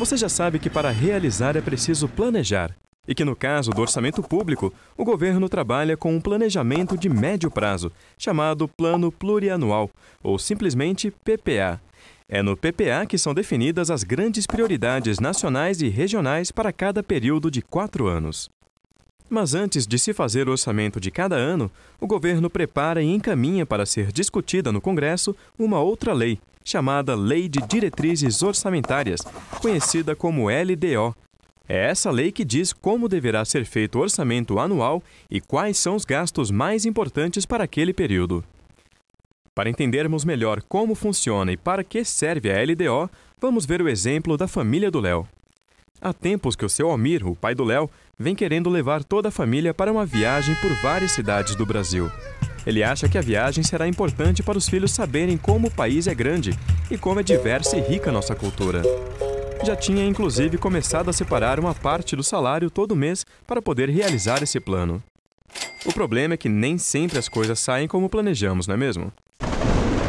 Você já sabe que para realizar é preciso planejar. E que no caso do orçamento público, o governo trabalha com um planejamento de médio prazo, chamado Plano Plurianual, ou simplesmente PPA. É no PPA que são definidas as grandes prioridades nacionais e regionais para cada período de quatro anos. Mas antes de se fazer o orçamento de cada ano, o governo prepara e encaminha para ser discutida no Congresso uma outra lei, chamada Lei de Diretrizes Orçamentárias, conhecida como LDO. É essa lei que diz como deverá ser feito o orçamento anual e quais são os gastos mais importantes para aquele período. Para entendermos melhor como funciona e para que serve a LDO, vamos ver o exemplo da família do Léo. Há tempos que o seu Almir, o pai do Léo, vem querendo levar toda a família para uma viagem por várias cidades do Brasil. Ele acha que a viagem será importante para os filhos saberem como o país é grande e como é diversa e rica a nossa cultura. Já tinha inclusive começado a separar uma parte do salário todo mês para poder realizar esse plano. O problema é que nem sempre as coisas saem como planejamos, não é mesmo?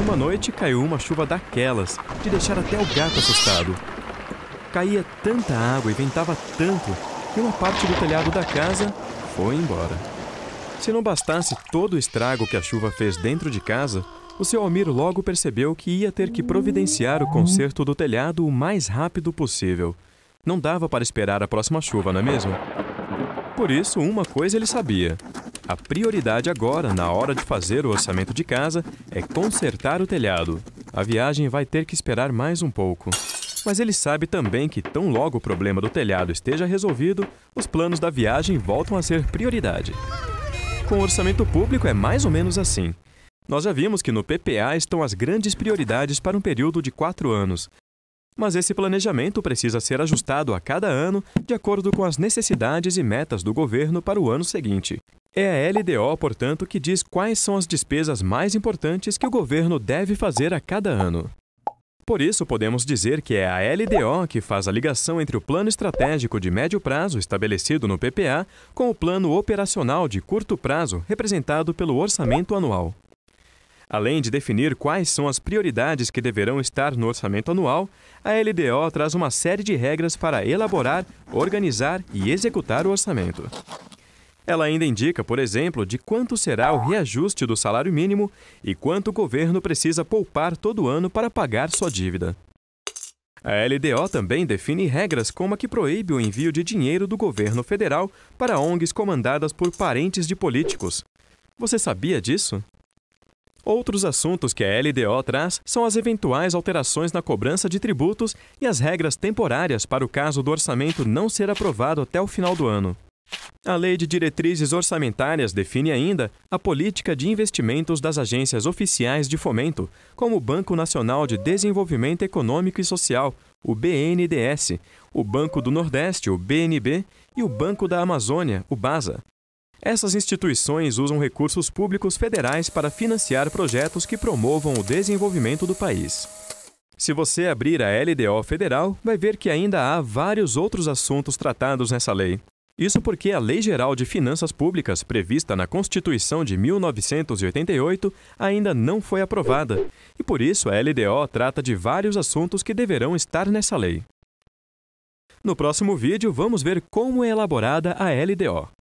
Uma noite caiu uma chuva daquelas, de deixar até o gato assustado. Caía tanta água e ventava tanto que uma parte do telhado da casa foi embora. Se não bastasse todo o estrago que a chuva fez dentro de casa, o seu Almir logo percebeu que ia ter que providenciar o conserto do telhado o mais rápido possível. Não dava para esperar a próxima chuva, não é mesmo? Por isso, uma coisa ele sabia: a prioridade agora, na hora de fazer o orçamento de casa, é consertar o telhado. A viagem vai ter que esperar mais um pouco. Mas ele sabe também que, tão logo o problema do telhado esteja resolvido, os planos da viagem voltam a ser prioridade. Com o orçamento público é mais ou menos assim. Nós já vimos que no PPA estão as grandes prioridades para um período de quatro anos. Mas esse planejamento precisa ser ajustado a cada ano de acordo com as necessidades e metas do governo para o ano seguinte. É a LDO, portanto, que diz quais são as despesas mais importantes que o governo deve fazer a cada ano. Por isso, podemos dizer que é a LDO que faz a ligação entre o plano estratégico de médio prazo, estabelecido no PPA, com o plano operacional de curto prazo, representado pelo orçamento anual. Além de definir quais são as prioridades que deverão estar no orçamento anual, a LDO traz uma série de regras para elaborar, organizar e executar o orçamento. Ela ainda indica, por exemplo, de quanto será o reajuste do salário mínimo e quanto o governo precisa poupar todo ano para pagar sua dívida. A LDO também define regras como a que proíbe o envio de dinheiro do governo federal para ONGs comandadas por parentes de políticos. Você sabia disso? Outros assuntos que a LDO traz são as eventuais alterações na cobrança de tributos e as regras temporárias para o caso do orçamento não ser aprovado até o final do ano. A Lei de Diretrizes Orçamentárias define ainda a política de investimentos das agências oficiais de fomento, como o Banco Nacional de Desenvolvimento Econômico e Social, o BNDES, o Banco do Nordeste, o BNB, e o Banco da Amazônia, o BASA. Essas instituições usam recursos públicos federais para financiar projetos que promovam o desenvolvimento do país. Se você abrir a LDO federal, vai ver que ainda há vários outros assuntos tratados nessa lei. Isso porque a Lei Geral de Finanças Públicas, prevista na Constituição de 1988, ainda não foi aprovada, e por isso a LDO trata de vários assuntos que deverão estar nessa lei. No próximo vídeo, vamos ver como é elaborada a LDO.